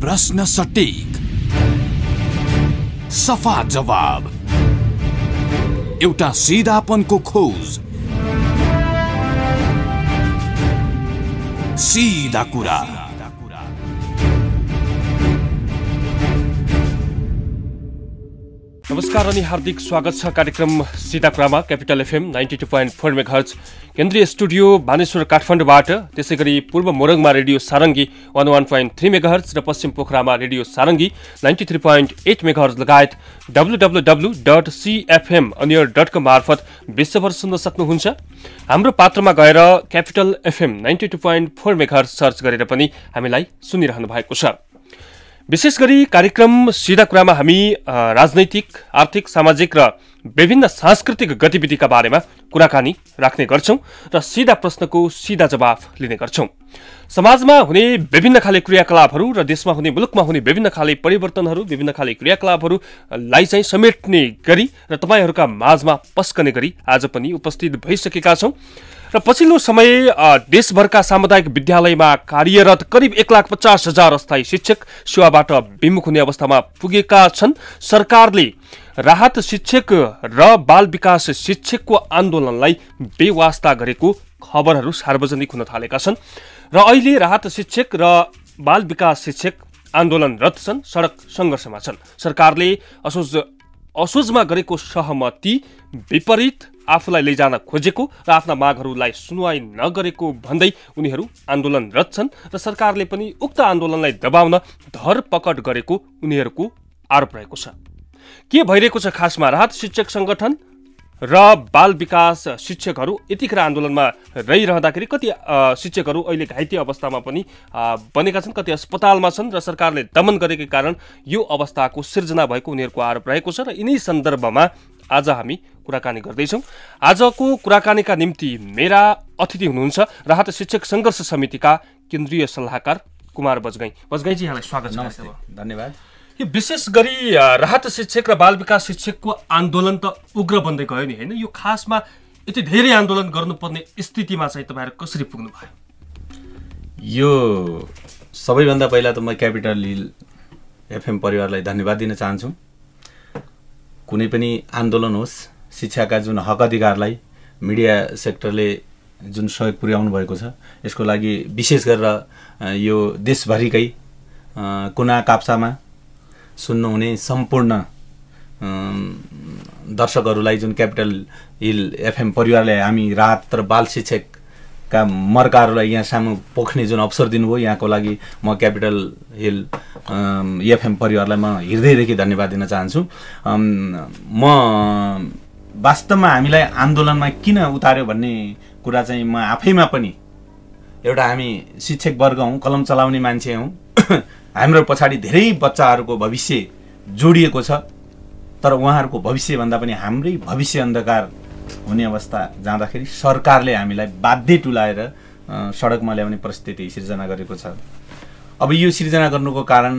प्रश्न सटिक सफा जवाब एउटा सिधापनको खोज सिधा कुरा नमस्कार अनि हार्दिक स्वागत छ कार्यक्रम सीताकुरामा capital FM ninety two point four मेघ केन्द्रीय स्टुडियो भानेश्वर काठमाडौँबाट त्यसै गरी पूर्व मोरङमा radio Sarangi one one point three मेघ र पश्चिम पोखरामा radio Sarangi ninety three point eight मेघ लगायत W W W dot CFM अनियर डट कम मार्फत विश्वभर सुन्न सक्नुहुन्छ हाम्रो पात्रमा गएर capital FM ninety two point four मेघ सर्च गरेर पनि हामीलाई सुनिरहनु भएको छ विशेष गरी कार्यक्रम सिधा कुरामा हामी राजनैतिक आर्थिक सामाजिक र विभिन्न सांस्कृतिक गतिविधिका बारेमा कुराकानी राख्ने गर्छौँ र सिधा प्रश्नको सिधा जवाफ लिने गर्छौँ समाजमा हुने विभिन्न खाले क्रियाकलापहरू र देशमा हुने मुलुकमा हुने विभिन्न खाले परिवर्तनहरू विभिन्न खाले क्रियाकलापहरूलाई चाहिँ समेट्ने गरी र तपाईँहरूका माझमा पस्कने गरी आज पनि उपस्थित भइसकेका छौँ र पछिल्लो समय देशभरका सामुदायिक विद्यालयमा कार्यरत करिब एक लाख पचास हजार अस्थायी शिक्षक सेवाबाट विमुख हुने अवस्थामा पुगेका छन् सरकारले राहत शिक्षक र बाल विकास शिक्षकको आन्दोलनलाई बेवास्ता गरेको खबरहरू सार्वजनिक हुन थालेका छन् र अहिले राहत शिक्षक र बाल विकास शिक्षक आन्दोलनरत छन् सडक सङ्घर्षमा छन् सरकारले असोज असोजमा गरेको सहमति विपरीत आफूलाई लैजान खोजेको र आफ्ना मागहरूलाई सुनवाई नगरेको भन्दै उनीहरू आन्दोलनरत छन् र सरकारले पनि उक्त आन्दोलनलाई दबाउन धरपकड गरेको उनीहरूको आरोप रहेको छ के भइरहेको छ खासमा राहत शिक्षक सङ्गठन र बाल विकास शिक्षकहरू यतिखेर आन्दोलनमा रहिरहँदाखेरि कति शिक्षकहरू अहिले घाइते अवस्थामा पनि बनेका छन् कति अस्पतालमा छन् र सरकारले दमन गरेकै कारण यो अवस्थाको सिर्जना भएको उनीहरूको आरोप रहेको छ र यिनै सन्दर्भमा आज हामी कुराकानी गर्दैछौँ आजको कुराकानीका निम्ति मेरा अतिथि हुनुहुन्छ राहत शिक्षक सङ्घर्ष समितिका केन्द्रीय सल्लाहकार कुमार बजगाई बजगाईजी यहाँलाई स्वागत छ धन्यवाद यो विशेष गरी राहत शिक्षक र बाल विकास शिक्षकको आन्दोलन त उग्र बन्दै गयो नि होइन यो खासमा यति धेरै आन्दोलन गर्नुपर्ने स्थितिमा चाहिँ तपाईँहरू कसरी पुग्नु भयो यो सबैभन्दा पहिला त म क्यापिटल हिल एफएम परिवारलाई धन्यवाद दिन चाहन्छु कुनै पनि आन्दोलन होस् शिक्षाका जुन हक अधिकारलाई मिडिया सेक्टरले जुन सहयोग पुर्याउनु भएको छ यसको लागि विशेष गरेर यो देशभरिकै कुना काप्सामा सुन्नुहुने सम्पूर्ण दर्शकहरूलाई जुन क्यापिटल हिल एफएम परिवारले हामी राहत र बाल शिक्षकका मर्काहरूलाई यहाँ सामु पोख्ने जुन अवसर दिनुभयो यहाँको लागि म क्यापिटल हिल एफएम परिवारलाई म हृदयदेखि धन्यवाद दिन चाहन्छु म वास्तवमा हामीलाई आन्दोलनमा किन उतार्यो भन्ने कुरा चाहिँ म आफैमा पनि एउटा हामी शिक्षक वर्ग हौँ कलम चलाउने मान्छे हौँ हाम्रो पछाडि धेरै बच्चाहरूको भविष्य जोडिएको छ तर उहाँहरूको भविष्यभन्दा पनि हाम्रै भविष्य अन्धकार हुने अवस्था जाँदाखेरि सरकारले हामीलाई बाध्य टुलाएर सडकमा ल्याउने परिस्थिति सिर्जना गरेको छ अब यो सिर्जना गर्नुको कारण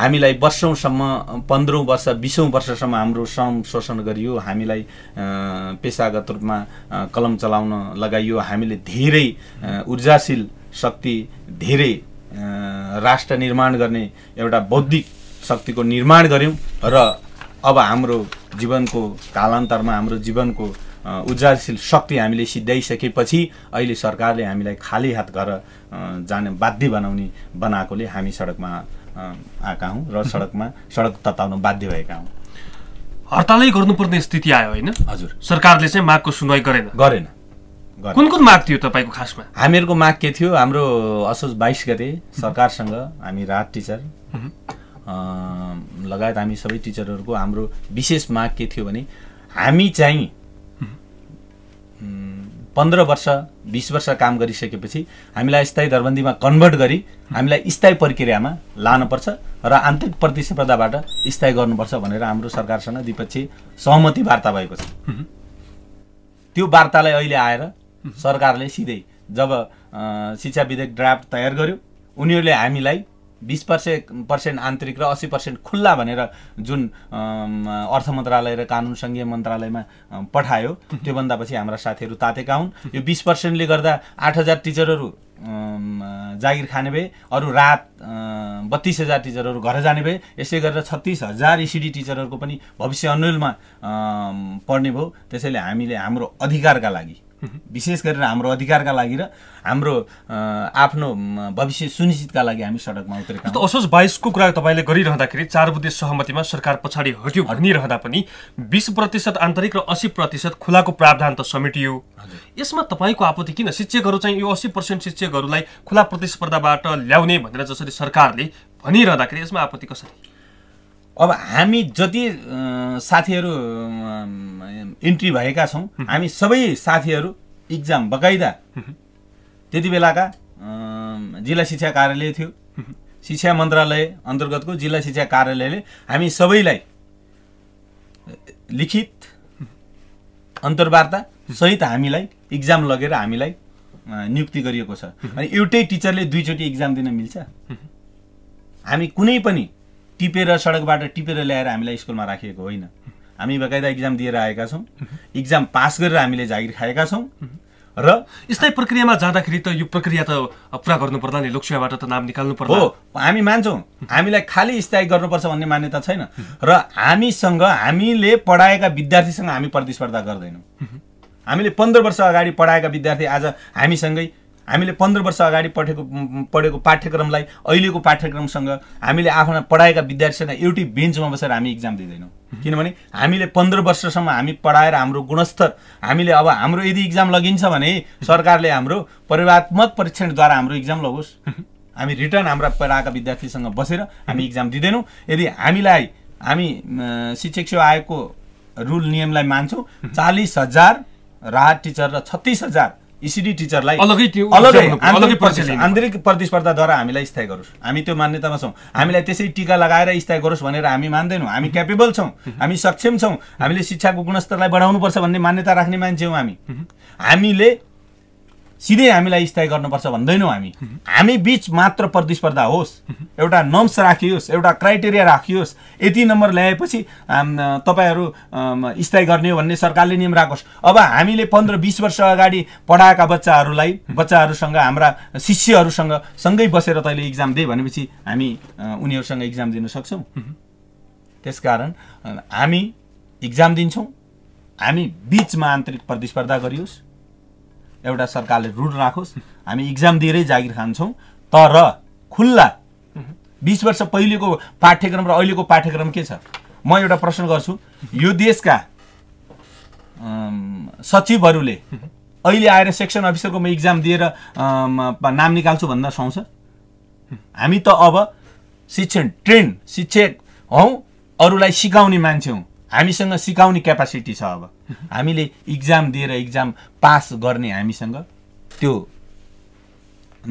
हामीलाई वर्षौँसम्म पन्ध्रौँ वर्ष बिसौँ वर्षसम्म हाम्रो श्रम शोषण गरियो हामीलाई पेसागत रूपमा कलम चलाउन लगाइयो हामीले धेरै ऊर्जाशील शक्ति धेरै राष्ट्र निर्माण गर्ने एउटा बौद्धिक शक्तिको निर्माण गऱ्यौँ र अब हाम्रो जीवनको कालान्तरमा हाम्रो जीवनको उजारशील शक्ति हामीले सिद्ध्याइसकेपछि अहिले सरकारले हामीलाई खाली हात घर जाने बाध्य बनाउने बनाएकोले हामी सडकमा आएका हौँ र सडकमा सडक तताउन बाध्य भएका हौँ हडतालै गर्नुपर्ने स्थिति आयो होइन हजुर सरकारले चाहिँ मागको सुनवाई गरेन गरेन कुन कुन माग थियो तपाईँको खासमा हामीहरूको माग के थियो हाम्रो असोज बाइस गते सरकारसँग हामी रात टिचर लगायत हामी सबै टिचरहरूको हाम्रो विशेष माग के थियो भने हामी चाहिँ पन्ध्र वर्ष बिस वर्ष काम गरिसकेपछि हामीलाई स्थायी दरबन्दीमा कन्भर्ट गरी हामीलाई स्थायी प्रक्रियामा लानुपर्छ र आन्तरिक प्रतिस्पर्धाबाट स्थायी गर्नुपर्छ भनेर हाम्रो सरकारसँग द्विपक्षीय सहमति वार्ता भएको छ त्यो वार्तालाई अहिले आएर सरकारले सिधै जब शिक्षा विधेयक ड्राफ्ट तयार गर्यो उनीहरूले हामीलाई बिस पर्सेन्ट पर्सेन्ट आन्तरिक र अस्सी पर्सेन्ट खुल्ला भनेर जुन अर्थ मन्त्रालय र कानुन सङ्घीय मन्त्रालयमा पठायो त्योभन्दा पछि हाम्रा साथीहरू तातेका हुन् यो बिस पर्सेन्टले गर्दा आठ हजार टिचरहरू जागिर खाने भए अरू रात बत्तिस हजार टिचरहरू घर जाने भए यसै गरेर छत्तिस हजार इसिडी e टिचरहरूको पनि भविष्य अनुलमा पढ्ने भयो त्यसैले हामीले हाम्रो अधिकारका लागि विशेष गरेर हाम्रो अधिकारका लागि र हाम्रो आफ्नो भविष्य सुनिश्चितका लागि हामी सडकमा उत्रेका जस्तो असोज बाइसको कुरा तपाईँले गरिरहँदाखेरि चार बुद्धि सहमतिमा सरकार पछाडि हट्यो भनिरहँदा पनि बिस प्रतिशत आन्तरिक र अस्सी प्रतिशत खुलाको प्रावधान त समेटियो यसमा तपाईँको आपत्ति किन शिक्षकहरू चाहिँ यो अस्सी पर्सेन्ट शिक्षकहरूलाई खुला प्रतिस्पर्धाबाट ल्याउने भनेर जसरी सरकारले भनिरहँदाखेरि यसमा आपत्ति कसरी अब हामी जति साथीहरू इन्ट्री भएका छौँ हामी सबै साथीहरू इक्जाम बकाइदा त्यति बेलाका जिल्ला शिक्षा कार्यालय थियो शिक्षा मन्त्रालय अन्तर्गतको जिल्ला शिक्षा कार्यालयले हामी सबैलाई लिखित अन्तर्वार्ता सहित हामीलाई इक्जाम लगेर हामीलाई नियुक्ति गरिएको छ अनि एउटै टिचरले दुईचोटि इक्जाम दिन मिल्छ हामी कुनै पनि टिपेर सडकबाट टिपेर ल्याएर हामीलाई स्कुलमा राखिएको होइन हामी बकाइदा इक्जाम दिएर आएका छौँ इक्जाम पास गरेर हामीले जागिर खाएका छौँ र यस्तै प्रक्रियामा जाँदाखेरि त यो प्रक्रिया त पुरा पर्दा नि लोकसेवाबाट त नाम निकाल्नु पर्छ हो हामी मान्छौँ हामीलाई खालि स्थायी गर्नुपर्छ भन्ने मान्यता छैन र हामीसँग हामीले पढाएका विद्यार्थीसँग हामी प्रतिस्पर्धा गर्दैनौँ हामीले पन्ध्र वर्ष अगाडि पढाएका विद्यार्थी आज हामीसँगै हामीले पन्ध्र वर्ष अगाडि पढेको पढेको पाठ्यक्रमलाई अहिलेको पाठ्यक्रमसँग हामीले आफ्ना पढाएका विद्यार्थीसँग एउटै बेन्चमा बसेर हामी इक्जाम दिँदैनौँ किनभने हामीले पन्ध्र वर्षसम्म हामी पढाएर हाम्रो गुणस्तर हामीले अब हाम्रो यदि इक्जाम लगिन्छ भने सरकारले हाम्रो परिवारत्मक परीक्षणद्वारा हाम्रो इक्जाम लगोस् हामी रिटर्न हाम्रा पढाएका विद्यार्थीसँग बसेर हामी इक्जाम दिँदैनौँ यदि हामीलाई हामी शिक्षक सेवा आयोगको रुल नियमलाई मान्छौँ चालिस हजार राहत टिचर र छत्तिस हजार इसिडी e टिचरलाई आन्तरिक प्रतिस्पर्धाद्वारा हामीलाई स्थायी गरोस् हामी त्यो मान्यतामा छौँ हामीलाई त्यसै टिका लगाएर स्थायी गरोस् भनेर हामी मान्दैनौँ हामी क्यापेबल छौँ हामी सक्षम छौँ हामीले शिक्षाको गुणस्तरलाई बढाउनुपर्छ भन्ने मान्यता राख्ने मान्छे हौँ हामी हामीले सिधै हामीलाई स्थायी गर्नुपर्छ भन्दैनौँ हामी हामी बिच मात्र प्रतिस्पर्धा होस् एउटा नम्स राखियोस् एउटा क्राइटेरिया राखियोस् यति नम्बर ल्याएपछि तपाईँहरू स्थायी गर्ने हो भन्ने सरकारले नियम राखोस् अब हामीले पन्ध्र बिस वर्ष अगाडि पढाएका बच्चाहरूलाई बच्चाहरूसँग हाम्रा शिष्यहरूसँग सँगै बसेर तैँले इक्जाम दे भनेपछि हामी उनीहरूसँग इक्जाम दिन सक्छौँ त्यसकारण हामी इक्जाम दिन्छौँ हामी बिचमा आन्तरिक प्रतिस्पर्धा गरियोस् एउटा सरकारले रुल राखोस् हामी इक्जाम दिएरै जागिर खान्छौँ तर खुल्ला बिस वर्ष पहिलेको पाठ्यक्रम र अहिलेको पाठ्यक्रम के छ म एउटा प्रश्न गर्छु यो देशका सचिवहरूले अहिले आएर सेक्सन अफिसरको म इक्जाम दिएर नाम निकाल्छु भन्दा सुहाउँछ हामी त अब शिक्षण ट्रेन शिक्षक हौ अरूलाई सिकाउने मान्छे हौँ हामीसँग सिकाउने क्यापासिटी छ अब हामीले इक्जाम दिएर इक्जाम पास गर्ने हामीसँग त्यो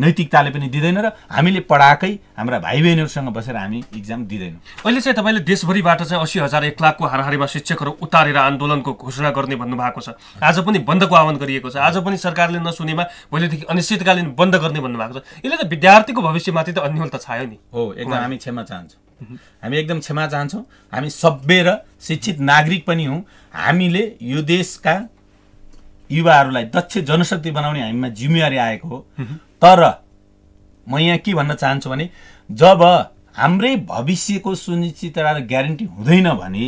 नैतिकताले पनि दिँदैन र हामीले पढाएकै हाम्रा भाइ बहिनीहरूसँग बसेर हामी इक्जाम दिँदैनौँ अहिले चाहिँ तपाईँले देशभरिबाट चाहिँ असी हजार एक लाखको हाराहारीमा शिक्षकहरू उतारेर आन्दोलनको घोषणा गर्ने भन्नुभएको छ आज पनि बन्दको आह्वान गरिएको छ आज पनि सरकारले नसुनेमा भोलिदेखि अनिश्चितकालीन बन्द गर्ने भन्नुभएको छ यसले त विद्यार्थीको भविष्यमाथि त अन्यल त छायो नि हो एकदम हामी क्षमा चाहन्छौँ हामी एकदम क्षमा चाहन्छौँ हामी सभ्य र शिक्षित नागरिक पनि हौँ हामीले यो देशका युवाहरूलाई दक्ष जनशक्ति बनाउने हामीमा जिम्मेवारी आएको हो तर म यहाँ के भन्न चाहन्छु भने जब हाम्रै भविष्यको सुनिश्चितता र ग्यारेन्टी हुँदैन भने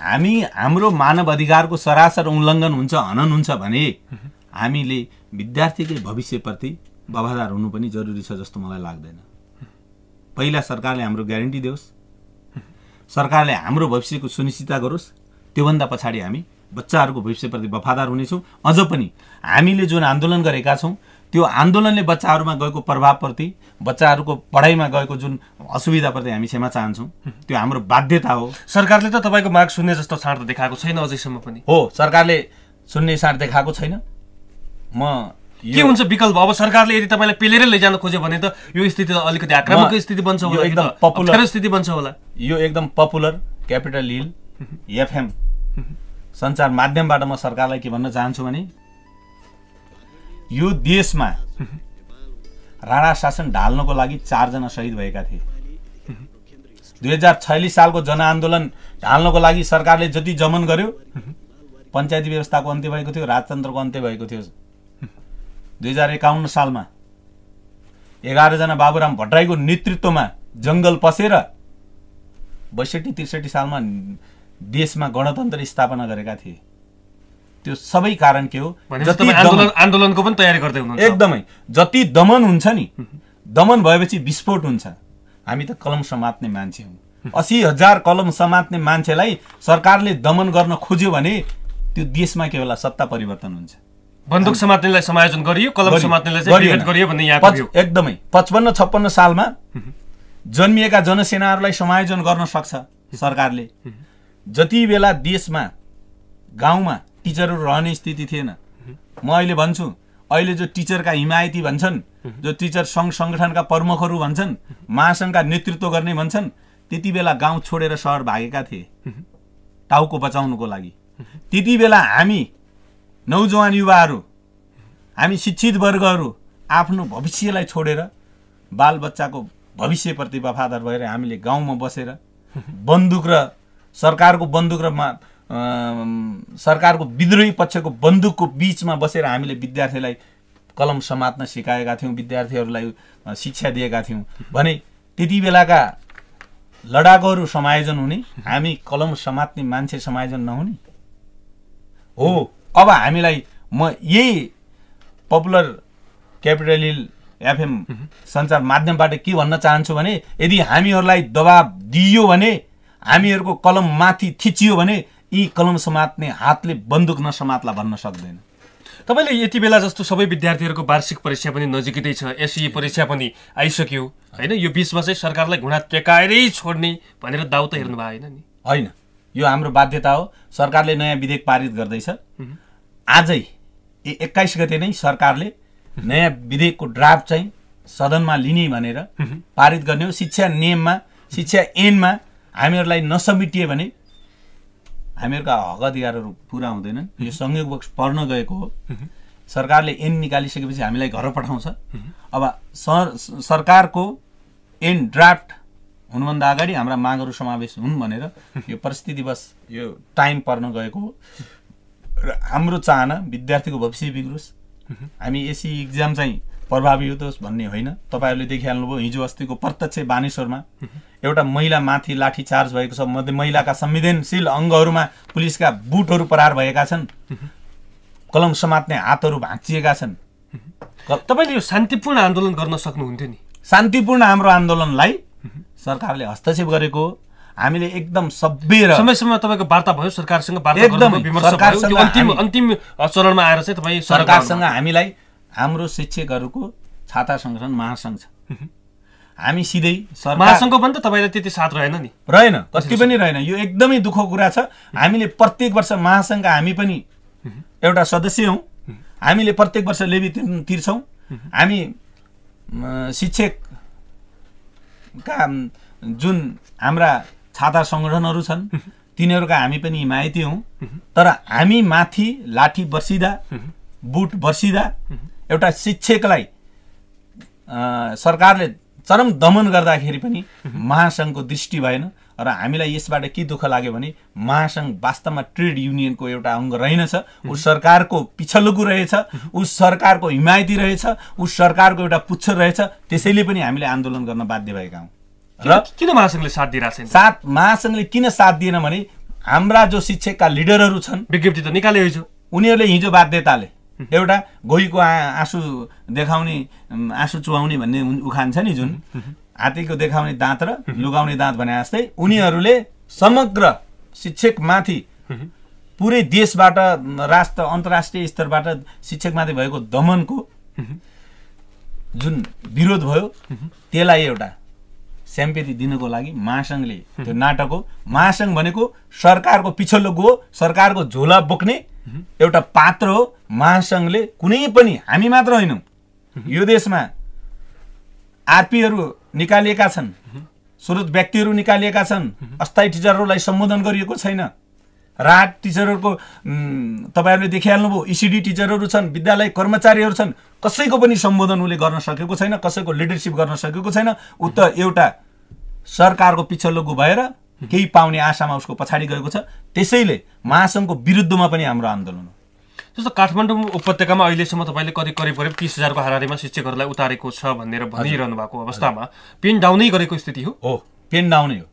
हामी हाम्रो मानव अधिकारको सरासर उल्लङ्घन हुन्छ हनन हुन्छ भने हामीले विद्यार्थीकै भविष्यप्रति बवादार हुनु पनि जरुरी छ जस्तो मलाई लाग्दैन पहिला सरकारले हाम्रो ग्यारेन्टी दियोस् सरकारले हाम्रो भविष्यको सुनिश्चितता गरोस् त्योभन्दा पछाडि हामी बच्चाहरूको भविष्यप्रति वफादार हुनेछौँ अझ पनि हामीले जुन आन्दोलन गरेका छौँ त्यो आन्दोलनले बच्चाहरूमा गएको प्रभावप्रति बच्चाहरूको पढाइमा गएको जुन असुविधाप्रति हामी क्षमा चाहन्छौँ त्यो हाम्रो बाध्यता हो सरकारले त तपाईँको माग सुन्ने जस्तो छाँट देखाएको छैन अझैसम्म पनि हो सरकारले सुन्ने साँड देखाएको छैन म के हुन्छ विकल्प अब सरकारले यदि तपाईँलाई पेलेरै लैजान खोज्यो भने त यो स्थिति त अलिकति आक्रामक स्थिति बन्छ होला एकदम पपुलर स्थिति बन्छ होला यो एकदम पपुलर क्यापिटल हिल एफएम सञ्चार माध्यमबाट म सरकारलाई के भन्न चाहन्छु भने यो देशमा राणा शासन ढाल्नको लागि चारजना शहीद भएका थिए दुई हजार छयालिस सालको जनआन्दोलन ढाल्नको लागि सरकारले जति जमन गर्यो पञ्चायती व्यवस्थाको अन्त्य भएको थियो राजतन्त्रको अन्त्य भएको थियो दुई हजार एकाउन्न सालमा एघारजना बाबुराम भट्टराईको नेतृत्वमा जङ्गल पसेर बैसठी त्रिसठी सालमा देशमा गणतन्त्र स्थापना गरेका थिए त्यो सबै कारण के हो आन्दोलनको पनि तयारी गर्दै हुनुहुन्छ एकदमै जति दमन हुन्छ नि दमन भएपछि विस्फोट हुन्छ हामी त कलम समात्ने मान्छे हौँ असी हजार कलम समात्ने मान्छेलाई सरकारले दमन गर्न खोज्यो भने त्यो देशमा के होला सत्ता परिवर्तन हुन्छ बन्दुक समात्नेलाई समायोजन गरियो कलम समात्नेलाई चाहिँ गरियो भन्ने यहाँ एकदमै पचपन्न छप्पन्न सालमा जन्मिएका जनसेनाहरूलाई समायोजन गर्न सक्छ सरकारले जति बेला देशमा गाउँमा टिचरहरू रहने स्थिति थिएन म अहिले भन्छु अहिले जो टिचरका हिमायती भन्छन् जो टिचर सङ्घ सङ्गठनका प्रमुखहरू भन्छन् महासङ्घका नेतृत्व गर्ने भन्छन् त्यति बेला गाउँ छोडेर सहर भागेका थिए टाउको बचाउनुको लागि त्यति बेला हामी नौजवान युवाहरू हामी शिक्षित वर्गहरू आफ्नो भविष्यलाई छोडेर बालबच्चाको भविष्यप्रति वफादार भएर हामीले गाउँमा बसेर बन्दुक र सरकारको बन्दुक र सरकारको विद्रोही पक्षको बन्दुकको बिचमा बसेर हामीले विद्यार्थीलाई कलम समात्न सिकाएका थियौँ विद्यार्थीहरूलाई शिक्षा दिएका थियौँ भने त्यति बेलाका लडाकुहरू समायोजन हुने हामी कलम समात्ने मान्छे समायोजन नहुने हो अब हामीलाई म यही पपुलर क्यापिटल एफएम सञ्चार माध्यमबाट के भन्न चाहन्छु भने यदि हामीहरूलाई दबाब दिइयो भने हामीहरूको कलम माथि थिचियो भने यी कलम समात्ने हातले बन्दुक नसमात्ला भन्न सक्दैन तपाईँले यति बेला जस्तो सबै विद्यार्थीहरूको वार्षिक परीक्षा पनि नजिकै छ एसई परीक्षा पनि आइसक्यो होइन यो बिचमा चाहिँ सरकारलाई घुँडा टेकाएरै छोड्ने भनेर दाउ त हेर्नुभयो होइन नि होइन यो हाम्रो बाध्यता हो सरकारले नयाँ विधेयक पारित गर्दैछ आजै ए एक्काइस गते नै सरकारले नयाँ विधेयकको ड्राफ्ट चाहिँ सदनमा लिने भनेर पारित गर्ने हो शिक्षा नियममा शिक्षा ऐनमा हामीहरूलाई नसमेटियो भने हामीहरूका हक अधिकारहरू पुरा हुँदैनन् यो बक्स पर्न गएको हो सरकारले एन निकालिसकेपछि हामीलाई घर पठाउँछ अब सरकारको एन ड्राफ्ट हुनुभन्दा अगाडि हाम्रा मागहरू समावेश हुन् भनेर यो परिस्थिति बस यो टाइम पर्न गएको र हाम्रो चाहना विद्यार्थीको भविष्य बिग्रोस् हामी एसी इक्जाम चाहिँ प्रभावित होस् भन्ने होइन तपाईँहरूले देखिहाल्नुभयो हिजो अस्तिको प्रत्यक्ष बानेश्वरमा एउटा महिला माथि लाठी चार्ज भएको छ मध्ये महिलाका संवेदनशील अङ्गहरूमा पुलिसका बुटहरू परार भएका छन् कलम समात्ने हातहरू भाँचिएका छन् तपाईँले यो शान्तिपूर्ण आन्दोलन गर्न सक्नुहुन्थ्यो नि शान्तिपूर्ण हाम्रो आन्दोलनलाई सरकारले हस्तक्षेप गरेको हामीले एकदम सभ्य र समयमा तपाईँको वार्ता भयो सरकारसँग एकदम अन्तिम अन्तिम चरणमा आएर चाहिँ तपाईँ सरकारसँग हामीलाई हाम्रो शिक्षकहरूको छाता सङ्गठन महासङ्घ छ हामी सिधै महासङ्घको पनि त तपाईँलाई त्यति साथ रहेन नि रहेन कति पनि रहेन यो एकदमै दुःखको कुरा छ हामीले प्रत्येक वर्ष महासङ्घ हामी पनि एउटा सदस्य हौँ हामीले प्रत्येक वर्ष लेबी तिर्छौँ हामी शिक्षक का जुन हाम्रा छाता सङ्गठनहरू छन् तिनीहरूका हामी पनि हिमायती हौँ तर हामी माथि लाठी बर्सिँदा बुट बर्सिँदा एउटा शिक्षकलाई सरकारले चरम दमन गर्दाखेरि पनि महासङ्घको दृष्टि भएन र हामीलाई यसबाट के दुःख लाग्यो भने महासङ्घ वास्तवमा ट्रेड युनियनको एउटा अङ्ग रहेनछ ऊ सरकारको पिछलुकु रहेछ ऊ सरकारको हिमायती रहेछ ऊ सरकारको एउटा पुच्छर रहेछ त्यसैले पनि हामीले आन्दोलन गर्न बाध्य भएका हौँ र किन महासङ्घले साथ दिइरहेको छ साथ महासङ्घले किन साथ दिएन भने हाम्रा जो शिक्षकका लिडरहरू छन् विज्ञप्ति त निकाले हिजो उनीहरूले हिजो बाध्यताले एउटा गोहीको आँसु देखाउने आँसु चुहाउने भन्ने उखान छ नि जुन हात्तीको देखाउने दाँत र लुगाउने दाँत भने जस्तै उनीहरूले समग्र शिक्षकमाथि पुरै देशबाट राष्ट्र अन्तर्राष्ट्रिय स्तरबाट शिक्षकमाथि भएको दमनको जुन विरोध भयो त्यसलाई एउटा स्याम्पेती दिनको लागि महासङ्घले त्यो नाटक हो महासङ्घ भनेको सरकारको पिछल्लो गो सरकारको झोला बोक्ने एउटा पात्र हो महासङ्घले कुनै पनि हामी मात्र होइनौँ यो देशमा आरपीहरू निकालिएका छन् स्रोत व्यक्तिहरू निकालिएका छन् अस्थायी टिचरहरूलाई सम्बोधन गरिएको छैन राहत टिचरहरूको तपाईँहरूले देखिहाल्नुभयो इसिडी e टिचरहरू छन् विद्यालय कर्मचारीहरू छन् कसैको पनि सम्बोधन उसले गर्न सकेको छैन कसैको लिडरसिप गर्न सकेको छैन ऊ त एउटा सरकारको पिछलोगु भएर केही पाउने आशामा उसको पछाडि गएको छ त्यसैले महासङ्घको विरुद्धमा पनि हाम्रो आन्दोलन हो जस्तो काठमाडौँ उपत्यकामा अहिलेसम्म तपाईँले करिब करिब करिब तिस हजारको हारारीमा शिक्षकहरूलाई उतारेको छ भनेर भनिरहनु भएको अवस्थामा पेन डाउनै गरेको स्थिति हो हो पेन डाउनै हो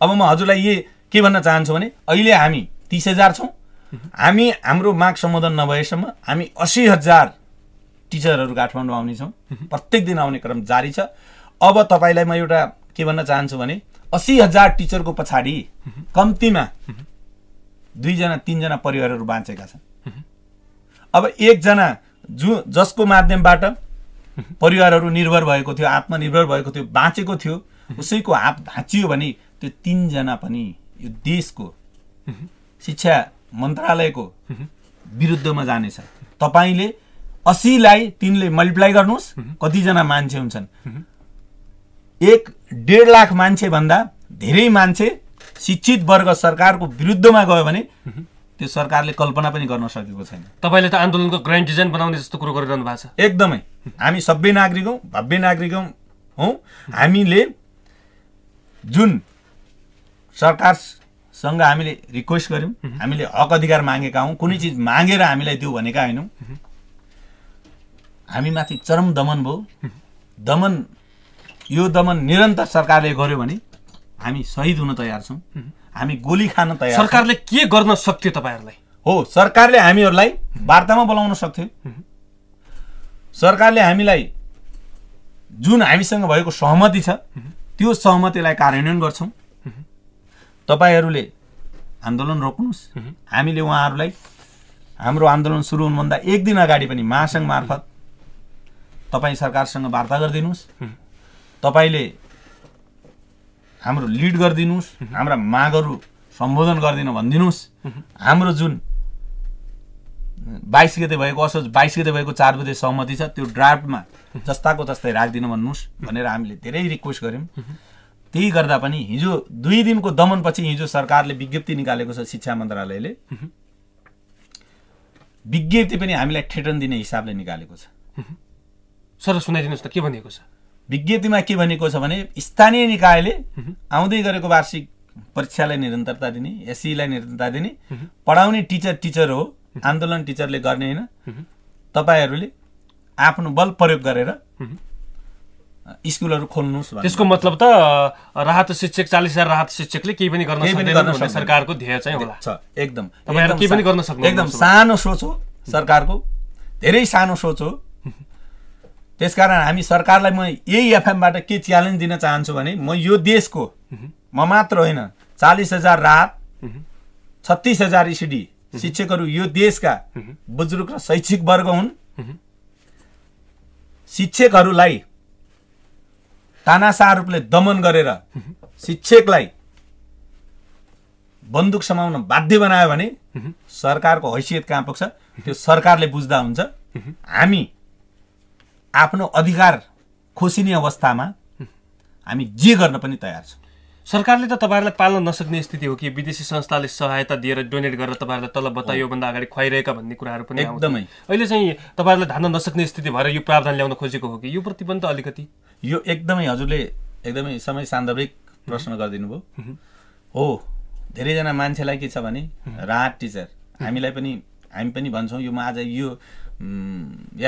अब म हजुरलाई यही के भन्न चाहन्छु भने अहिले हामी तिस हजार छौँ हामी हाम्रो माग सम्बोधन नभएसम्म हामी असी हजार टिचरहरू काठमाडौँ आउनेछौँ प्रत्येक दिन आउने क्रम जारी छ अब तपाईँलाई म एउटा के भन्न चाहन्छु भने असी हजार टिचरको पछाडि कम्तीमा दुईजना तिनजना परिवारहरू बाँचेका छन् अब एकजना जो जसको माध्यमबाट परिवारहरू निर्भर भएको थियो आत्मनिर्भर भएको थियो बाँचेको थियो उसैको हात भाँचियो भने त्यो तिनजना पनि यो देशको शिक्षा मन्त्रालयको विरुद्धमा जानेछ तपाईँले असीलाई तिनले मल्टिप्लाई गर्नुहोस् कतिजना मान्छे हुन्छन् एक डेढ लाख मान्छेभन्दा धेरै मान्छे शिक्षित वर्ग सरकारको विरुद्धमा गयो भने त्यो सरकारले कल्पना पनि गर्न सकेको छैन तपाईँले त आन्दोलनको ग्रान्ड डिजाइन बनाउने जस्तो कुरो गरिरहनु भएको छ एकदमै हामी सभ्य नागरिक हौँ भव्य नागरिक हौँ हौ हामीले जुन सरकारसँग हामीले रिक्वेस्ट गऱ्यौँ हामीले हक अधिकार मागेका हौँ कुनै चिज मागेर हामीलाई दिउ भनेका होइनौँ हामीमाथि चरम दमन भयो दमन यो दमन निरन्तर सरकारले गर्यो भने हामी सहिद हुन तयार छौँ हामी गोली खान तयार सरकारले के गर्न सक्थ्यो तपाईँहरूलाई हो सरकारले हामीहरूलाई वार्तामा बोलाउन सक्थ्यो सरकारले हामीलाई जुन हामीसँग भएको सहमति छ त्यो सहमतिलाई कार्यान्वयन गर्छौँ तपाईँहरूले आन्दोलन रोक्नुहोस् हामीले उहाँहरूलाई हाम्रो आन्दोलन सुरु हुनुभन्दा एक दिन अगाडि पनि महासङ्घ मार्फत तपाईँ सरकारसँग वार्ता गरिदिनुहोस् तपाईँले हाम्रो लिड गरिदिनुहोस् हाम्रा मागहरू सम्बोधन गरिदिन भनिदिनुहोस् हाम्रो जुन बाइस गते भएको असोज बाइस गते भएको चार बजे सहमति छ त्यो ड्राफ्टमा जस्ताको तस्तै राखिदिन भन्नुहोस् भनेर हामीले धेरै रिक्वेस्ट गऱ्यौँ त्यही गर्दा पनि हिजो दुई दिनको दमनपछि हिजो सरकारले विज्ञप्ति निकालेको छ शिक्षा मन्त्रालयले विज्ञप्ति पनि हामीलाई ठेटन दिने हिसाबले निकालेको छ सर सुनाइदिनुहोस् त के भनिएको छ विज्ञप्तिमा के भनेको छ भने स्थानीय निकायले आउँदै गरेको वार्षिक परीक्षालाई निरन्तरता दिने एससीलाई निरन्तरता दिने पढाउने टिचर टिचर हो आन्दोलन टिचरले गर्ने होइन तपाईँहरूले आफ्नो बल प्रयोग गरेर स्कुलहरू खोल्नुहोस् त्यसको मतलब त राहत शिक्षक चालिस हजार राहत शिक्षकले केही पनि गर्न सरकारको ध्येय चाहिँ होला छ केही पनि गर्न सक्नु एकदम सानो सोच हो सरकारको धेरै सानो सोच हो त्यसकारण हामी सरकारलाई म यही एफएमबाट के च्यालेन्ज दिन चाहन्छु भने म यो देशको म मात्र होइन चालिस हजार रात छत्तिस हजार इसिडी शिक्षकहरू यो देशका बुजुर्ग र शैक्षिक वर्ग हुन् शिक्षकहरूलाई तानासा रूपले दमन गरेर शिक्षकलाई बन्दुक समाउन बाध्य बनायो भने सरकारको हैसियत कहाँ पुग्छ त्यो सरकारले बुझ्दा हुन्छ हामी आफ्नो अधिकार खोसिने अवस्थामा हामी जे गर्न पनि तयार छौँ सरकारले त तपाईँहरूलाई पाल्न नसक्ने स्थिति हो कि विदेशी संस्थाले सहायता दिएर डोनेट गरेर तपाईँहरूलाई तल बता भन्दा अगाडि खुवाइरहेका भन्ने कुराहरू पनि एकदमै अहिले चाहिँ तपाईँहरूलाई धान्न नसक्ने स्थिति भएर यो प्रावधान ल्याउन खोजेको हो कि यो प्रतिबन्ध अलिकति यो एकदमै हजुरले एकदमै समय सान्दर्भिक प्रश्न गरिदिनु भयो हो धेरैजना मान्छेलाई के छ भने राहत टिचर हामीलाई पनि हामी पनि भन्छौँ यो म आज यो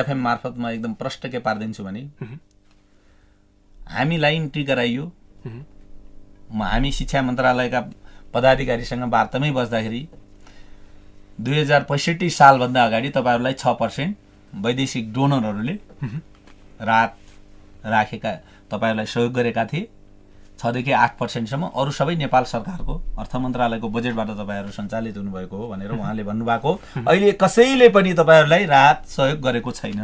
एफएम मार्फत म एकदम प्रष्टकै पारिदिन्छु भने हामीलाई इन्ट्री गराइयो म हामी शिक्षा मन्त्रालयका पदाधिकारीसँग वार्तामै बस्दाखेरि दुई हजार पैँसठी सालभन्दा अगाडि तपाईँहरूलाई छ पर्सेन्ट वैदेशिक डोनरहरूले रात राखेका तपाईँहरूलाई सहयोग गरेका थिए छदेखि आठ पर्सेन्टसम्म अरू सबै नेपाल सरकारको अर्थ मन्त्रालयको बजेटबाट तपाईँहरू सञ्चालित हुनुभएको हो भनेर उहाँले भन्नुभएको अहिले कसैले पनि तपाईँहरूलाई राहत सहयोग गरेको छैन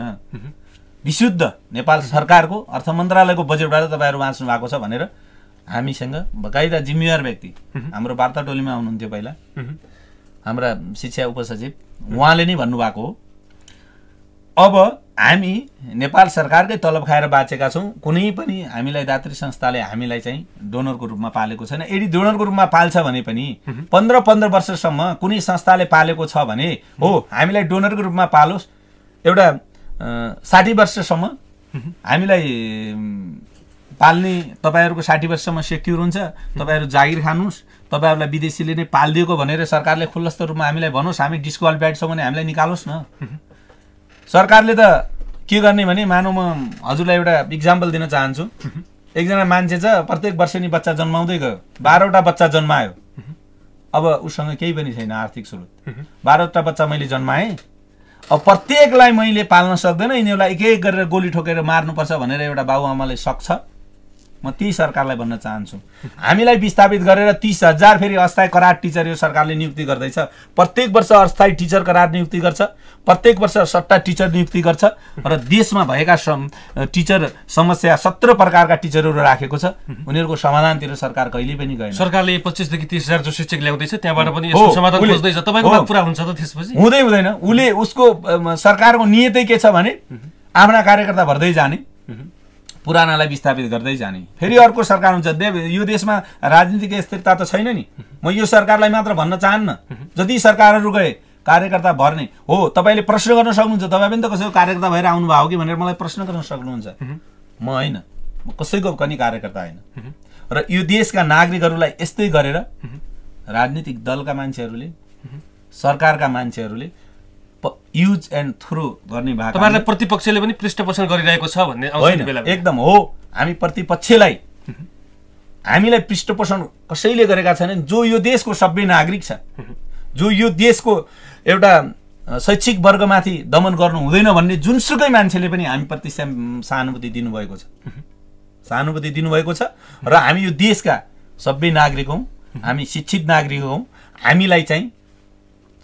विशुद्ध नेपाल सरकारको अर्थ मन्त्रालयको बजेटबाट तपाईँहरू बाँच्नु भएको छ भनेर हामीसँग बकाइदा जिम्मेवार व्यक्ति हाम्रो वार्ता टोलीमा हुनुहुन्थ्यो पहिला हाम्रा शिक्षा उपसचिव उहाँले नै भन्नुभएको हो अब हामी नेपाल सरकारकै तलब खाएर बाँचेका छौँ कुनै पनि हामीलाई दात्री संस्थाले हामीलाई चाहिँ डोनरको रूपमा पालेको छैन यदि डोनरको रूपमा पाल्छ भने पनि पन्ध्र पन्ध्र वर्षसम्म कुनै संस्थाले पालेको छ भने हो हामीलाई डोनरको रूपमा पालोस् एउटा साठी वर्षसम्म हामीलाई पाल्ने तपाईँहरूको साठी वर्षसम्म सेक्युर हुन्छ तपाईँहरू जागिर खानुहोस् तपाईँहरूलाई विदेशीले नै पालिदिएको भनेर सरकारले खुल्लस्त रूपमा हामीलाई भनोस् हामी डिस्क्वालिफाइड छौँ भने हामीलाई निकालोस् न सरकारले त के गर्ने भने मानौ म हजुरलाई एउटा इक्जाम्पल दिन चाहन्छु एकजना मान्छे छ प्रत्येक वर्ष नि बच्चा जन्माउँदै गयो बाह्रवटा बच्चा जन्मायो अब उसँग केही पनि छैन आर्थिक स्रोत बाह्रवटा बच्चा मैले जन्माएँ अब प्रत्येकलाई मैले पाल्न सक्दैन यिनीहरूलाई एक एक गरेर गोली ठोकेर मार्नुपर्छ भनेर एउटा बाबुआमाले सक्छ म त्यही सरकारलाई भन्न चाहन्छु हामीलाई विस्थापित गरेर तिस हजार फेरि अस्थायी करार टिचर यो सरकारले नियुक्ति गर्दैछ प्रत्येक वर्ष अस्थायी टिचर करार नियुक्ति गर्छ प्रत्येक वर्ष सट्टा टिचर नियुक्ति गर्छ र देशमा भएका सम टिचर समस्या सत्र प्रकारका टिचरहरू राखेको छ उनीहरूको समाधानतिर सरकार कहिले पनि गएन सरकारले पच्चिसदेखि तिस हजार जो शिक्षक ल्याउँदैछ त्यहाँबाट पनि समाधान पुरा हुन्छ त त्यसपछि हुँदै हुँदैन उसले उसको सरकारको नियतै के छ भने आफ्ना कार्यकर्ता भर्दै जाने पुरानालाई विस्थापित गर्दै जाने फेरि अर्को सरकार हुन्छ देव यो देशमा राजनीतिक स्थिरता त छैन नि म यो सरकारलाई मात्र भन्न चाहन्न जति सरकारहरू गए कार्यकर्ता भर्ने हो तपाईँले प्रश्न गर्न सक्नुहुन्छ तपाईँ पनि त कसैको कार्यकर्ता भएर आउनुभयो कि भनेर मलाई प्रश्न गर्न सक्नुहुन्छ म होइन म कसैको पनि कार्यकर्ता होइन र यो देशका नागरिकहरूलाई यस्तै गरेर राजनीतिक दलका मान्छेहरूले सरकारका मान्छेहरूले युज एन्ड थ्रु गर्ने भएको तपाईँहरूलाई प्रतिपक्षले पनि पृष्ठपोषण गरिरहेको छ भन्ने होइन एकदम हो हामी प्रतिपक्षलाई हामीलाई पृष्ठपोषण कसैले गरेका छैनन् जो यो देशको सभ्य नागरिक छ जो यो देशको एउटा शैक्षिक वर्गमाथि दमन गर्नु हुँदैन भन्ने जुनसुकै मान्छेले पनि हामी प्रति सहानुभूति दिनुभएको छ सहानुभूति दिनुभएको छ र हामी यो देशका सबै नागरिक हौँ हामी शिक्षित नागरिक हौँ हामीलाई चाहिँ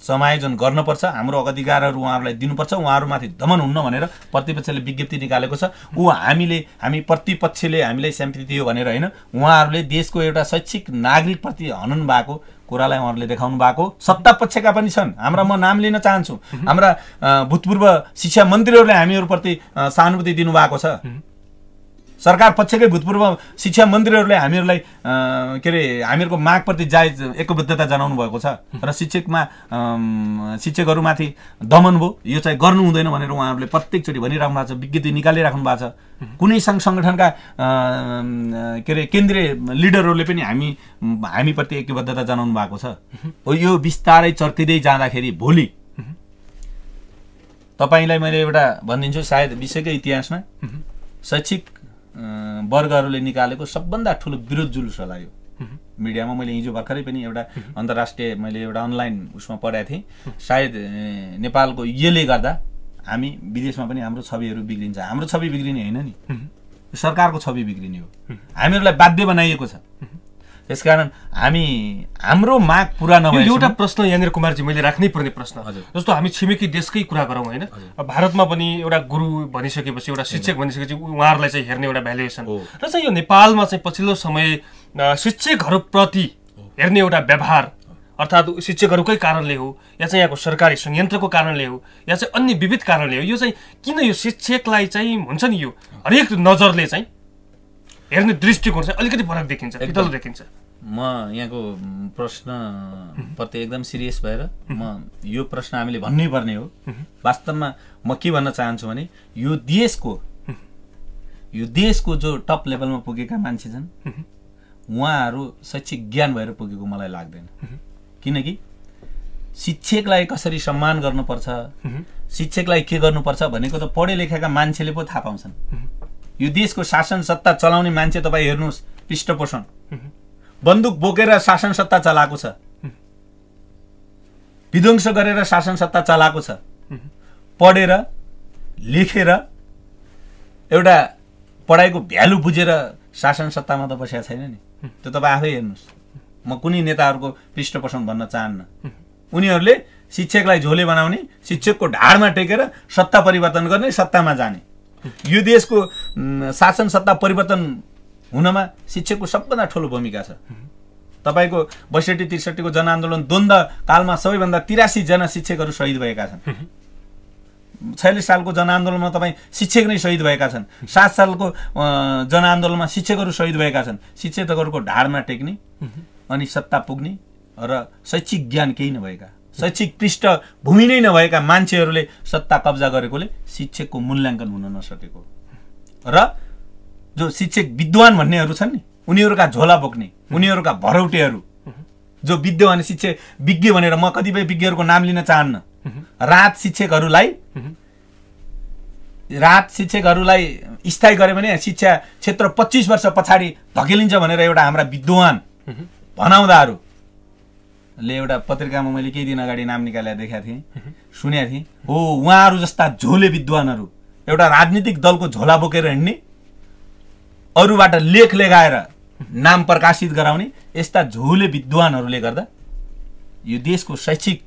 समायोजन गर्नुपर्छ हाम्रो अधिकारहरू उहाँहरूलाई दिनुपर्छ उहाँहरूमाथि दमन हुन्न भनेर प्रतिपक्षले विज्ञप्ति निकालेको छ ऊ हामीले हामी प्रतिपक्षले हामीलाई स्याम्प्ति दियो भनेर होइन उहाँहरूले देशको एउटा शैक्षिक नागरिकप्रति हनन भएको कुरालाई उहाँहरूले देखाउनु भएको सत्ता पक्षका पनि छन् हाम्रा म नाम लिन चाहन्छु हाम्रा भूतपूर्व शिक्षा मन्त्रीहरूले हामीहरूप्रति सहानुभूति दिनुभएको छ सरकार पक्षकै भूतपूर्व शिक्षा मन्त्रीहरूले हामीहरूलाई के अरे हामीहरूको मागप्रति जायज एकबद्धता जनाउनु भएको छ र शिक्षकमा शिक्षकहरूमाथि दमन भयो यो चाहिँ गर्नु हुँदैन भनेर उहाँहरूले प्रत्येकचोटि भनिराख्नु भएको छ विज्ञप्ति निकालिराख्नु भएको छ कुनै सङ्घ सङ्गठनका के अरे केन्द्रीय लिडरहरूले पनि हामी हामीप्रति एकबद्धता जनाउनु भएको छ हो यो बिस्तारै चर्किँदै जाँदाखेरि भोलि तपाईँलाई मैले एउटा भनिदिन्छु सायद विषयकै इतिहासमा शैक्षिक वर्गहरूले निकालेको सबभन्दा ठुलो विरोध जुलुस होला यो मिडियामा मैले हिजो भर्खरै पनि एउटा अन्तर्राष्ट्रिय मैले एउटा अनलाइन उसमा पढाएको थिएँ सायद नेपालको यसले गर्दा हामी विदेशमा पनि हाम्रो छविहरू बिग्रिन्छ हाम्रो छवि बिग्रिने होइन नि सरकारको छवि बिग्रिने हो हामीहरूलाई बाध्य बनाइएको छ त्यसकारण हामी हाम्रो माग पुरा नभए एउटा प्रश्न यहाँनिर कुमारजी मैले राख्नै पर्ने प्रश्न जस्तो हामी छिमेकी देशकै कुरा गरौँ होइन भारतमा पनि एउटा गुरु भनिसकेपछि एउटा शिक्षक भनिसकेपछि उहाँहरूलाई चाहिँ हेर्ने एउटा भ्यालुएसन र चाहिँ यो नेपालमा चाहिँ पछिल्लो समय शिक्षकहरूप्रति हेर्ने एउटा व्यवहार अर्थात् शिक्षकहरूकै कारणले हो या चाहिँ यहाँको सरकारी संयन्त्रको कारणले हो या चाहिँ अन्य विविध कारणले हो यो चाहिँ किन यो शिक्षकलाई चाहिँ हुन्छ नि यो हरेक नजरले चाहिँ हेर्ने दृष्टिकोण चाहिँ अलिकति फरक देखिन्छ एकदम देखिन्छ म यहाँको प्रश्नप्रति एकदम सिरियस भएर म यो प्रश्न हामीले भन्नै पर्ने हो वास्तवमा म के भन्न चाहन्छु भने यो देशको यो देशको जो टप लेभलमा पुगेका मान्छे छन् उहाँहरू शैक्षिक ज्ञान भएर पुगेको मलाई लाग्दैन किनकि शिक्षकलाई कसरी सम्मान गर्नुपर्छ शिक्षकलाई के गर्नुपर्छ भनेको त पढे लेखेका मान्छेले पो थाहा पाउँछन् यो देशको शासन सत्ता चलाउने मान्छे तपाईँ हेर्नुहोस् पृष्ठपोषण बन्दुक बोकेर शासन सत्ता चलाएको छ विध्वंस गरेर शासन सत्ता चलाएको छ पढेर लेखेर एउटा पढाइको भ्यालु बुझेर शासन सत्तामा त बसेको छैन नि त्यो तपाईँ आफै हेर्नुहोस् म कुनै नेताहरूको पृष्ठपोषण भन्न चाहन्न उनीहरूले शिक्षकलाई झोले बनाउने शिक्षकको ढाडमा टेकेर सत्ता परिवर्तन गर्ने सत्तामा जाने यो देशको शासन सत्ता परिवर्तन हुनमा शिक्षकको सबभन्दा ठुलो भूमिका छ तपाईँको बैसठी त्रिसठीको जनआन्दोलन द्वन्द कालमा सबैभन्दा तिरासीजना शिक्षकहरू शहीद भएका छन् छयालिस सालको जनआन्दोलनमा तपाईँ शिक्षक नै शहीद भएका छन् सात सालको जनआन्दोलनमा शिक्षकहरू शहीद भएका छन् शिक्षकहरूको ढाडमा टेक्ने अनि सत्ता पुग्ने र शैक्षिक ज्ञान केही नभएका शैक्षिक पृष्ठभूमि नै नभएका मान्छेहरूले सत्ता कब्जा गरेकोले शिक्षकको मूल्याङ्कन हुन नसकेको र जो शिक्षक विद्वान भन्नेहरू छन् नि उनीहरूका झोला बोक्ने उनीहरूका भरौटेहरू जो विद्य भने शिक्षक विज्ञ भनेर म कतिपय विज्ञहरूको नाम लिन चाहन्न रात शिक्षकहरूलाई रात शिक्षकहरूलाई स्थायी गऱ्यो भने शिक्षा क्षेत्र पच्चिस वर्ष पछाडि धकेलिन्छ भनेर एउटा हाम्रा विद्वान भनाउँदाहरू ले एउटा पत्रिकामा मैले केही दिन अगाडि नाम निकालेर देखाएको थिएँ सुनेको थिएँ हो उहाँहरू जस्ता झोले विद्वानहरू एउटा राजनीतिक दलको झोला बोकेर हिँड्ने अरूबाट लेख लेखाएर नाम प्रकाशित गराउने यस्ता झोले विद्वानहरूले गर्दा यो देशको शैक्षिक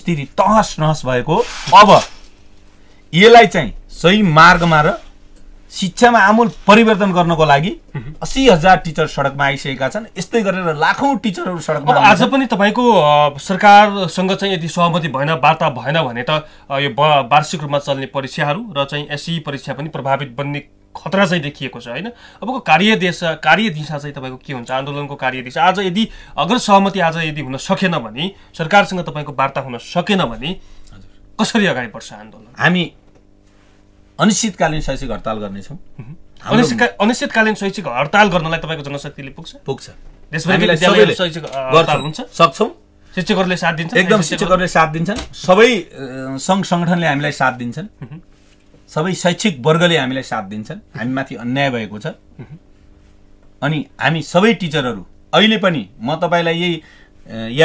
स्थिति तहस नहस भएको अब यसलाई चाहिँ सही मार्गमा र शिक्षामा आमूल परिवर्तन गर्नको लागि असी हजार टिचर सडकमा आइसकेका छन् यस्तै गरेर लाखौँ टिचरहरू सडकमा आज पनि तपाईँको सरकारसँग चाहिँ यदि सहमति भएन वार्ता भएन भने त यो वार्षिक रूपमा चल्ने परीक्षाहरू र चाहिँ एसई परीक्षा पनि प्रभावित बन्ने खतरा चाहिँ देखिएको छ होइन अबको कार्यदेश कार्यदिशा चाहिँ तपाईँको के हुन्छ आन्दोलनको कार्यदिशा आज यदि अगर सहमति आज यदि हुन सकेन भने सरकारसँग तपाईँको वार्ता हुन सकेन भने कसरी अगाडि बढ्छ आन्दोलन हामी अनिश्चितकालीन शैक्षिक हडताल गर्नेछौँ अनिश्चितकालीन शैक्षिक हडताल गर्नलाई तपाईँको जनशक्तिले पुग्छ पुग्छ सक्छौँ शिक्षकहरूले साथ दिन्छ एकदम शिक्षकहरूले साथ दिन्छन् सबै सङ्घ सङ्गठनले हामीलाई साथ दिन्छन् सबै शैक्षिक वर्गले हामीलाई साथ दिन्छन् हामीमाथि अन्याय भएको छ अनि हामी सबै टिचरहरू अहिले पनि म तपाईँलाई यही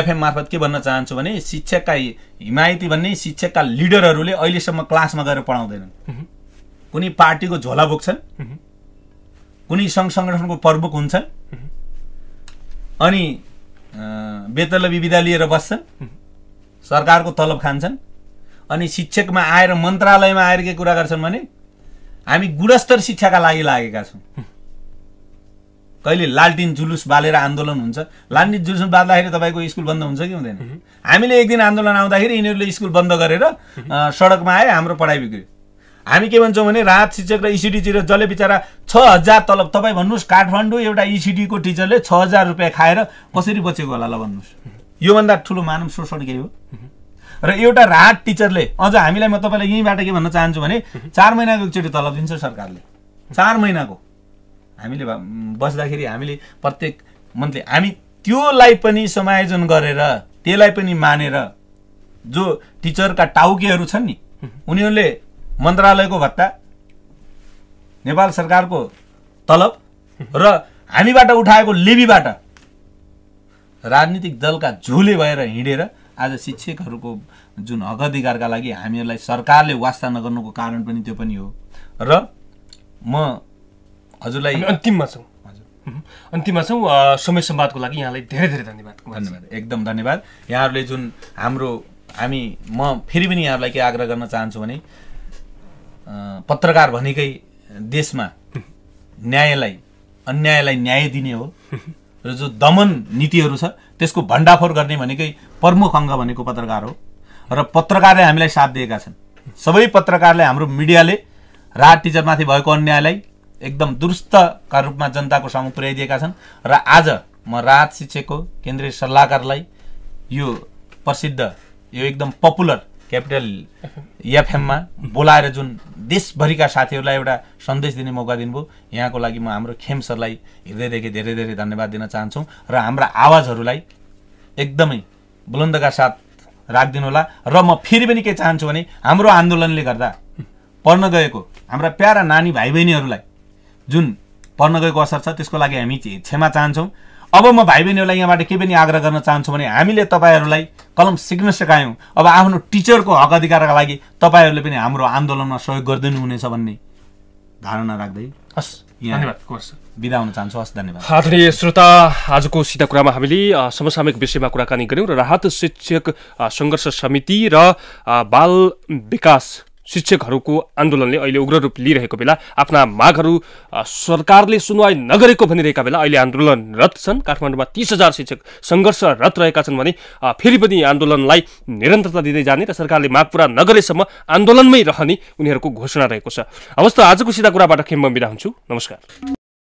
एफएम मार्फत के भन्न चाहन्छु भने शिक्षकका हिमायती भन्ने शिक्षकका लिडरहरूले अहिलेसम्म क्लासमा गएर पढाउँदैनन् कुनै पार्टीको झोला बोक्छन् कुनै सङ्घ सङ्गठनको प्रमुख हुन्छन् अनि बेतलबी विविधा लिएर बस्छन् सरकारको तलब खान्छन् अनि शिक्षकमा आएर मन्त्रालयमा आएर के कुरा गर्छन् भने हामी गुणस्तर शिक्षाका लागि लागेका छौँ कहिले लालटिन जुलुस बालेर आन्दोलन हुन्छ लालटिन जुलुस बाल्दाखेरि तपाईँको स्कुल बन्द हुन्छ कि हुँदैन हामीले एक दिन आन्दोलन आउँदाखेरि यिनीहरूले स्कुल बन्द गरेर सडकमा आए हाम्रो पढाइ बिग्रियो हामी के भन्छौँ भने राहत शिक्षक र इसिडीतिर e जसले बिचरा छ हजार तलब तपाईँ भन्नुहोस् काठमाडौँ एउटा इसिडीको e टिचरले छ हजार रुपियाँ खाएर कसरी बचेको होला ल भन्नुहोस् योभन्दा ठुलो मानव शोषण के हो र एउटा राहत टिचरले अझ हामीलाई म तपाईँलाई यहीँबाट के भन्न चाहन्छु भने चार महिनाको एकचोटि तलब दिन्छ सरकारले चार महिनाको हामीले बस्दाखेरि हामीले प्रत्येक मन्थली हामी त्योलाई पनि समायोजन गरेर त्यसलाई पनि मानेर जो टिचरका टाउकेहरू छन् नि उनीहरूले मन्त्रालयको भत्ता नेपाल सरकारको तलब र हामीबाट उठाएको लेबीबाट राजनीतिक दलका झोले भएर हिँडेर आज शिक्षकहरूको जुन हक अधिकारका लागि हामीहरूलाई सरकारले वास्ता नगर्नुको कारण पनि त्यो पनि हो र म हजुरलाई अन्तिममा छौँ अन्तिममा छौँ समय सम्वादको लागि यहाँलाई धेरै धेरै धन्यवाद धन्यवाद एकदम धन्यवाद यहाँहरूले जुन हाम्रो हामी म फेरि पनि यहाँहरूलाई के आग्रह गर्न चाहन्छु भने पत्रकार भनेकै देशमा न्यायलाई अन्यायलाई न्याय दिने हो र जो दमन नीतिहरू छ त्यसको भण्डाफोर गर्ने भनेकै प्रमुख अङ्ग भनेको पत्रकार हो र पत्रकारले हामीलाई साथ दिएका छन् सबै पत्रकारले हाम्रो मिडियाले राज टिचरमाथि भएको अन्यायलाई एकदम दुरुस्तका रूपमा जनताको सामु पुर्याइदिएका छन् र आज म राज शिक्षकको केन्द्रीय सल्लाहकारलाई यो प्रसिद्ध यो एकदम पपुलर क्यापिटल एफएममा बोलाएर जुन देशभरिका साथीहरूलाई एउटा सन्देश दिने मौका दिनुभयो यहाँको लागि म हाम्रो खेम सरलाई हृदयदेखि धेरै धेरै धन्यवाद दिन चाहन्छौँ र हाम्रा आवाजहरूलाई एकदमै बुलन्दका साथ होला र म फेरि पनि के चाहन्छु भने हाम्रो आन्दोलनले गर्दा पढ्न गएको हाम्रा प्यारा नानी भाइ बहिनीहरूलाई जुन पढ्न गएको असर छ त्यसको लागि हामी क्षमा चाहन्छौँ अब म भाइ बहिनीहरूलाई यहाँबाट के पनि आग्रह गर्न चाहन्छु भने हामीले तपाईँहरूलाई कलम सिक्न सिकायौँ अब आफ्नो टिचरको हक अधिकारका लागि तपाईँहरूले पनि हाम्रो आन्दोलनमा सहयोग गरिदिनु हुनेछ भन्ने धारणा राख्दै हस् धन्यवाद बिदा हुन चाहन्छु हस् धन्यवाद आदरणीय श्रोता आजको सिधा कुरामा हामीले समसामयिक विषयमा कुराकानी गऱ्यौँ र राहत शिक्षक सङ्घर्ष समिति र बाल विकास शिक्षकहरूको आन्दोलनले अहिले उग्र रूप लिइरहेको बेला आफ्ना मागहरू सरकारले सुनवाई नगरेको भनिरहेका बेला अहिले आन्दोलनरत छन् काठमाडौँमा तिस हजार शिक्षक सङ्घर्षरत रहेका छन् भने फेरि पनि आन्दोलनलाई निरन्तरता दिँदै जाने र सरकारले माग पुरा नगरेसम्म आन्दोलनमै रहने उनीहरूको घोषणा रहेको छ हवस् त आजको सिधा कुराबाट खेम्ब बिदा हुन्छु नमस्कार